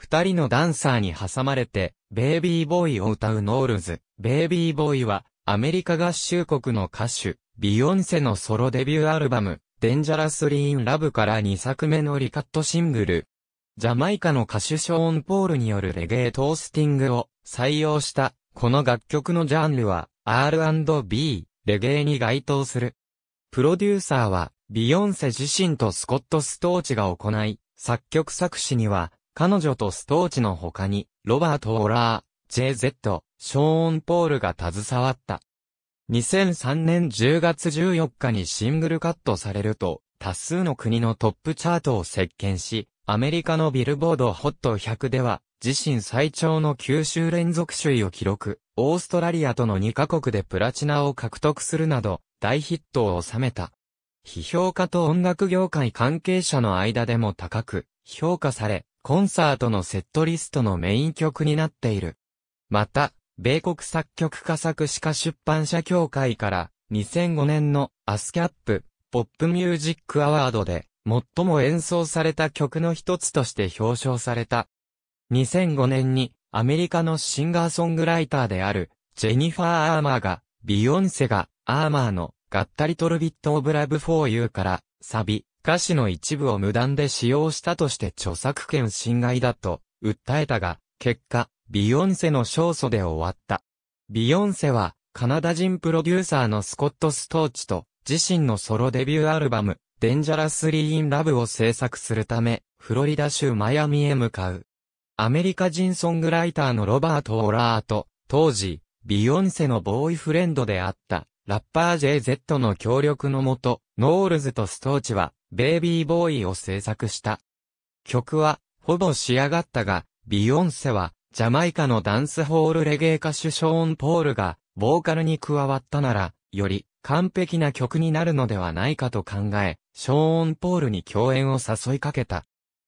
二人のダンサーに挟まれて、ベイビーボーイを歌うノールズ。ベイビーボーイは、アメリカ合衆国の歌手、ビヨンセのソロデビューアルバム、デンジャラス・リーン・ラブから2作目のリカットシングル。ジャマイカの歌手ショーン・ポールによるレゲエトースティングを採用した、この楽曲のジャンルは、R&B、レゲエに該当する。プロデューサーは、ビヨンセ自身とスコット・ストーチが行い、作曲作詞には、彼女とストーチの他に、ロバート・オラー、JZ、ショーン・ポールが携わった。2003年10月14日にシングルカットされると、多数の国のトップチャートを席巻し、アメリカのビルボードホット1 0 0では、自身最長の9週連続首位を記録、オーストラリアとの2カ国でプラチナを獲得するなど、大ヒットを収めた。批評家と音楽業界関係者の間でも高く、評価され、コンサートのセットリストのメイン曲になっている。また、米国作曲家作詞家出版社協会から2005年のアスキャップ、ポップミュージックアワードで最も演奏された曲の一つとして表彰された。2005年にアメリカのシンガーソングライターであるジェニファー・アーマーがビヨンセがアーマーのガッタリトルビット・オブ・ラブ・フォー・ユーからサビ、歌詞の一部を無断で使用したとして著作権侵害だと訴えたが、結果、ビヨンセの勝訴で終わった。ビヨンセは、カナダ人プロデューサーのスコット・ストーチと、自身のソロデビューアルバム、デンジャラス・リー・イン・ラブを制作するため、フロリダ州マヤミへ向かう。アメリカ人ソングライターのロバート・オラーと、当時、ビヨンセのボーイフレンドであった、ラッパー JZ の協力のもと、ノールズとストーチは、ベイビーボーイを制作した。曲は、ほぼ仕上がったが、ビヨンセは、ジャマイカのダンスホールレゲエ歌手ショーン・ポールが、ボーカルに加わったなら、より完璧な曲になるのではないかと考え、ショーン・ポールに共演を誘いかけた。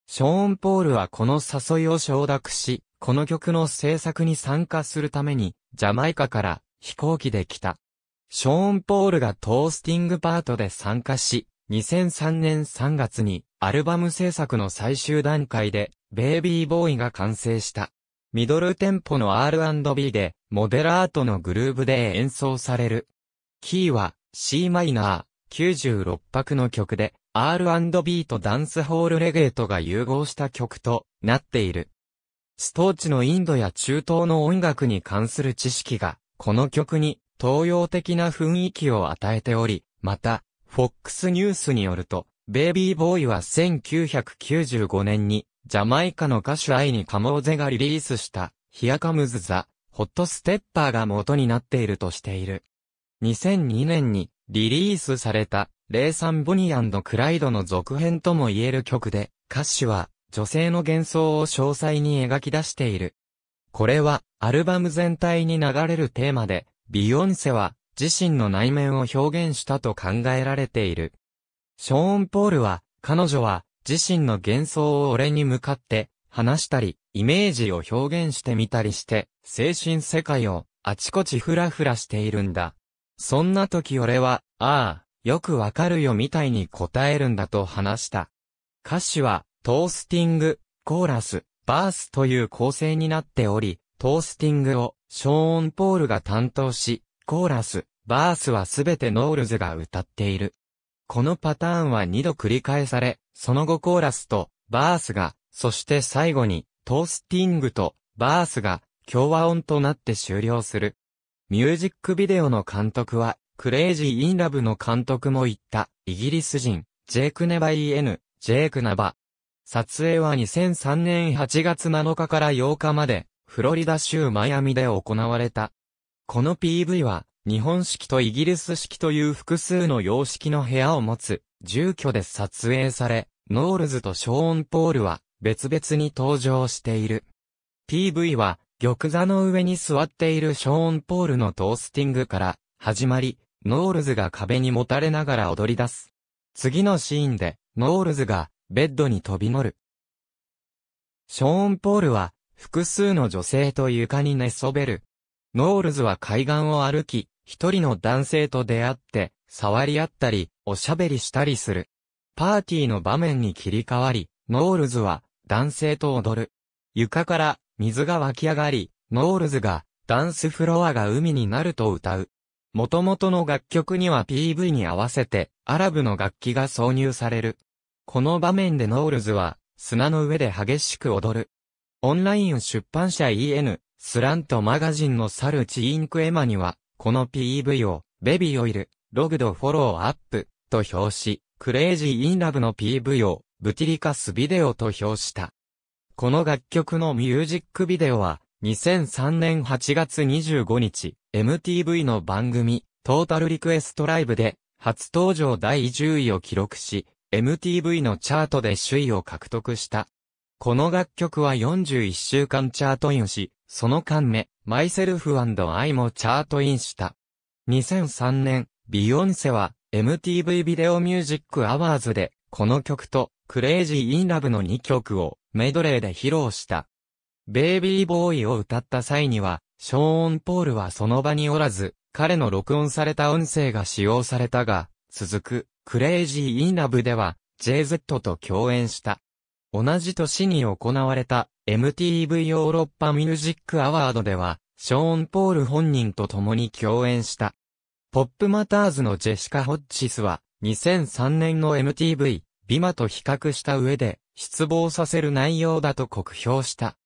ショーン・ポールはこの誘いを承諾し、この曲の制作に参加するために、ジャマイカから飛行機で来た。ショーン・ポールがトースティングパートで参加し、2003年3月にアルバム制作の最終段階で、ベイビーボーイが完成した。ミドルテンポの R&B で、モデラートのグルーブで演奏される。キーは c マイナー96拍の曲で、R&B とダンスホールレゲートが融合した曲となっている。ストーチのインドや中東の音楽に関する知識が、この曲に東洋的な雰囲気を与えており、また、FOX ニュースによると、ベイビーボーイは1995年に、ジャマイカの歌手アイにカモーゼがリリースした、ヒアカムズザ、ホットステッパーが元になっているとしている。2002年にリリースされた、レイサン・ボニークライドの続編とも言える曲で、歌手は、女性の幻想を詳細に描き出している。これは、アルバム全体に流れるテーマで、ビヨンセは、自身の内面を表現したと考えられている。ショーン・ポールは、彼女は自身の幻想を俺に向かって話したり、イメージを表現してみたりして、精神世界をあちこちふらふらしているんだ。そんな時俺は、ああ、よくわかるよみたいに答えるんだと話した。歌詞は、トースティング、コーラス、バースという構成になっており、トースティングをショーン・ポールが担当し、コーラス、バースはすべてノールズが歌っている。このパターンは2度繰り返され、その後コーラスと、バースが、そして最後に、トースティングと、バースが、共和音となって終了する。ミュージックビデオの監督は、クレイジー・イン・ラブの監督も言った、イギリス人、ジェイク・ネバ・イエヌ、ジェイク・ナバ。撮影は2003年8月7日から8日まで、フロリダ州マイアミで行われた。この PV は、日本式とイギリス式という複数の様式の部屋を持つ、住居で撮影され、ノールズとショーン・ポールは別々に登場している。PV は、玉座の上に座っているショーン・ポールのトースティングから始まり、ノールズが壁にもたれながら踊り出す。次のシーンで、ノールズがベッドに飛び乗る。ショーン・ポールは、複数の女性と床に寝そべる。ノールズは海岸を歩き、一人の男性と出会って、触り合ったり、おしゃべりしたりする。パーティーの場面に切り替わり、ノールズは男性と踊る。床から水が湧き上がり、ノールズがダンスフロアが海になると歌う。元々の楽曲には PV に合わせてアラブの楽器が挿入される。この場面でノールズは砂の上で激しく踊る。オンライン出版社 EN、スラントマガジンのサルチインクエマには、この PV を、ベビーオイル、ログドフォローアップ、と表し、クレイジーインラブの PV を、ブティリカスビデオと表した。この楽曲のミュージックビデオは、2003年8月25日、MTV の番組、トータルリクエストライブで、初登場第10位を記録し、MTV のチャートで首位を獲得した。この楽曲は41週間チャートインし、その間目、マイセルフ &I もチャートインした。2003年、ビヨンセは MTV ビデオミュージックアワーズで、この曲とクレイジーインラブの2曲をメドレーで披露した。ベイビーボーイを歌った際には、ショーン・ポールはその場におらず、彼の録音された音声が使用されたが、続く、クレイジー・イン・ラブでは、JZ と共演した。同じ年に行われた MTV ヨーロッパミュージックアワードでは、ショーン・ポール本人と共に共演した。ポップマターズのジェシカ・ホッチスは、2003年の MTV、ビマと比較した上で、失望させる内容だと酷評した。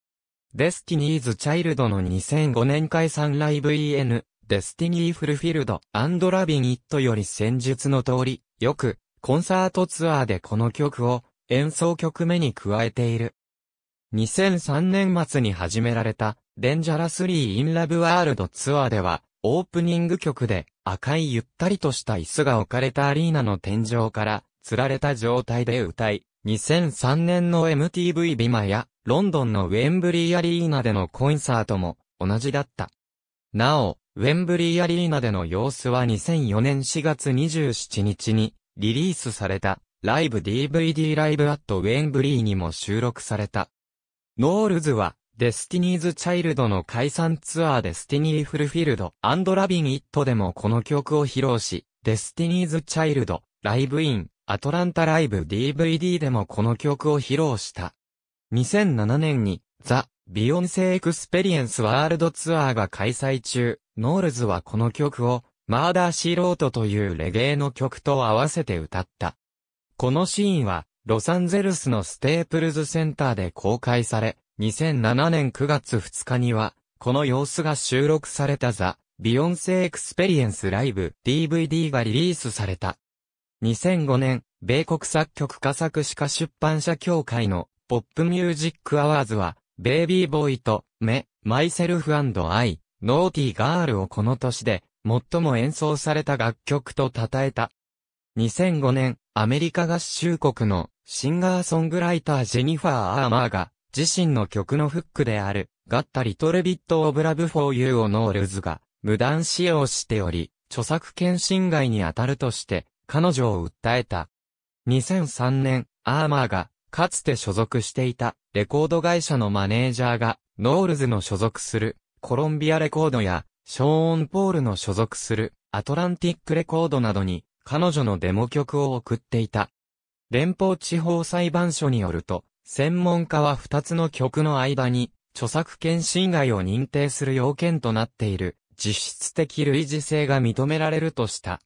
デスティニーズ・チャイルドの2005年解散ライブ EN、デスティニー・フルフィールド・アンド・ラビン・イットより戦術の通り、よく、コンサートツアーでこの曲を、演奏曲目に加えている。2003年末に始められた、デンジャラスリー・イン・ラブ・ワールドツアーでは、オープニング曲で赤いゆったりとした椅子が置かれたアリーナの天井から吊られた状態で歌い、2003年の MTV ビマやロンドンのウェンブリーアリーナでのコンサートも同じだった。なお、ウェンブリーアリーナでの様子は2004年4月27日にリリースされたライブ DVD ライブアットウェンブリーにも収録された。ノールズは、デスティニーズ・チャイルドの解散ツアーデスティニー・フルフィールドラビン・イットでもこの曲を披露し、デスティニーズ・チャイルド、ライブ・イン、アトランタ・ライブ DVD でもこの曲を披露した。2007年に、ザ・ビヨンセ・エクスペリエンス・ワールドツアーが開催中、ノールズはこの曲を、マーダー・シーロートというレゲエの曲と合わせて歌った。このシーンは、ロサンゼルスのステープルズセンターで公開され、2007年9月2日には、この様子が収録されたザ・ビヨンセエクスペリエンスライブ DVD がリリースされた。2005年、米国作曲家作詞家出版社協会のポップミュージックアワーズは、ベイビーボーイと、メ、マイセルフアイ、ノーティーガールをこの年で、最も演奏された楽曲と称えた。2005年、アメリカ合衆国のシンガーソングライタージェニファー・アーマーが自身の曲のフックであるガッタ・リトル・ビット・オブ・ラブ・フォー・ユー・オノールズが無断使用しており、著作権侵害に当たるとして彼女を訴えた。2003年、アーマーがかつて所属していたレコード会社のマネージャーがノールズの所属するコロンビアレコードやショーン・ポールの所属するアトランティックレコードなどに彼女のデモ曲を送っていた。連邦地方裁判所によると、専門家は2つの曲の間に、著作権侵害を認定する要件となっている、実質的類似性が認められるとした。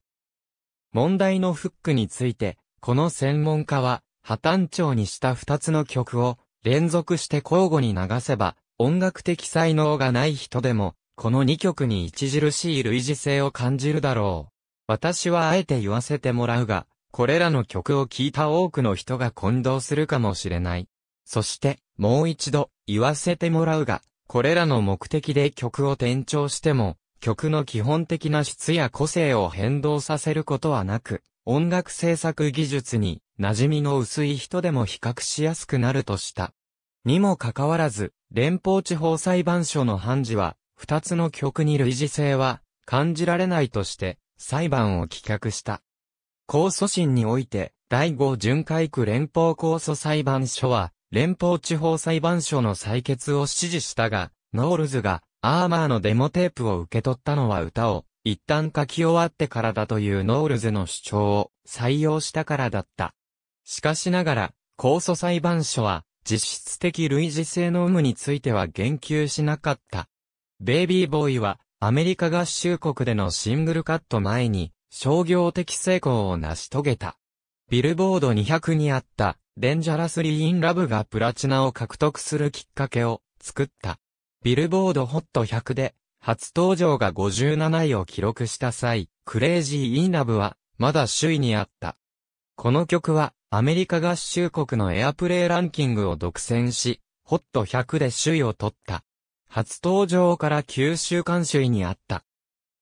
問題のフックについて、この専門家は、破綻調にした2つの曲を、連続して交互に流せば、音楽的才能がない人でも、この2曲に著しい類似性を感じるだろう。私はあえて言わせてもらうが、これらの曲を聴いた多くの人が混同するかもしれない。そして、もう一度、言わせてもらうが、これらの目的で曲を転調しても、曲の基本的な質や個性を変動させることはなく、音楽制作技術に馴染みの薄い人でも比較しやすくなるとした。にもかかわらず、連邦地方裁判所の判事は、二つの曲に類似性は感じられないとして、裁判を棄却した。控訴審において、第5巡回区連邦控訴裁判所は、連邦地方裁判所の採決を指示したが、ノールズが、アーマーのデモテープを受け取ったのは歌を、一旦書き終わってからだというノールズの主張を採用したからだった。しかしながら、控訴裁判所は、実質的類似性の有無については言及しなかった。ベイビーボーイは、アメリカ合衆国でのシングルカット前に、商業的成功を成し遂げた。ビルボード200にあった、デンジャラス・リー・イン・ラブがプラチナを獲得するきっかけを作った。ビルボードホット100で、初登場が57位を記録した際、クレイジー・イン・ラブは、まだ首位にあった。この曲は、アメリカ合衆国のエアプレイランキングを独占し、ホット100で首位を取った。初登場から9週間首位にあった。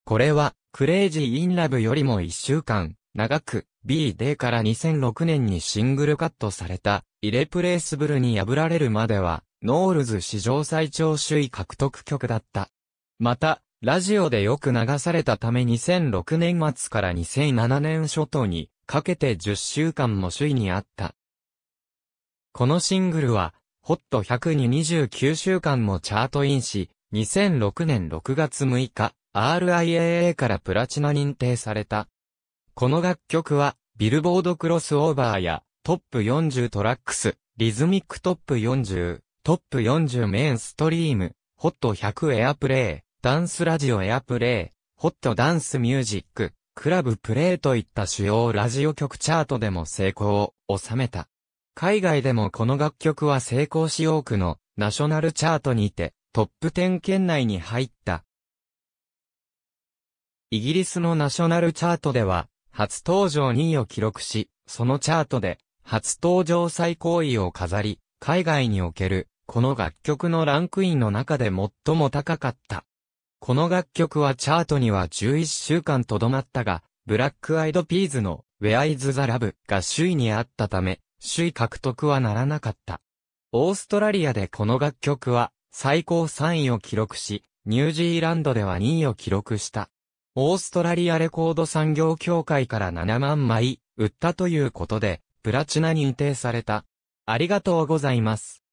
これは、クレイジー・イン・ラブよりも1週間、長く、B デーから2006年にシングルカットされた、イレプレースブルに破られるまでは、ノールズ史上最長首位獲得曲だった。また、ラジオでよく流されたため2006年末から2007年初頭にかけて10週間も首位にあった。このシングルはホット100に29週間もチャートインし、2006年6月6日、RIAA からプラチナ認定された。この楽曲は、ビルボードクロスオーバーや、トップ40トラックス、リズミックトップ40、トップ40メインストリーム、ホット100エアプレイ、ダンスラジオエアプレイ、ホットダンスミュージック、クラブプレイといった主要ラジオ曲チャートでも成功を収めた。海外でもこの楽曲は成功し多くのナショナルチャートにてトップ10圏内に入った。イギリスのナショナルチャートでは初登場2位を記録し、そのチャートで初登場最高位を飾り、海外におけるこの楽曲のランクインの中で最も高かった。この楽曲はチャートには11週間とどまったが、ブラックアイドピーズの Where is the Love が首位にあったため、首位獲得はならなかった。オーストラリアでこの楽曲は最高3位を記録し、ニュージーランドでは2位を記録した。オーストラリアレコード産業協会から7万枚売ったということで、プラチナ認定された。ありがとうございます。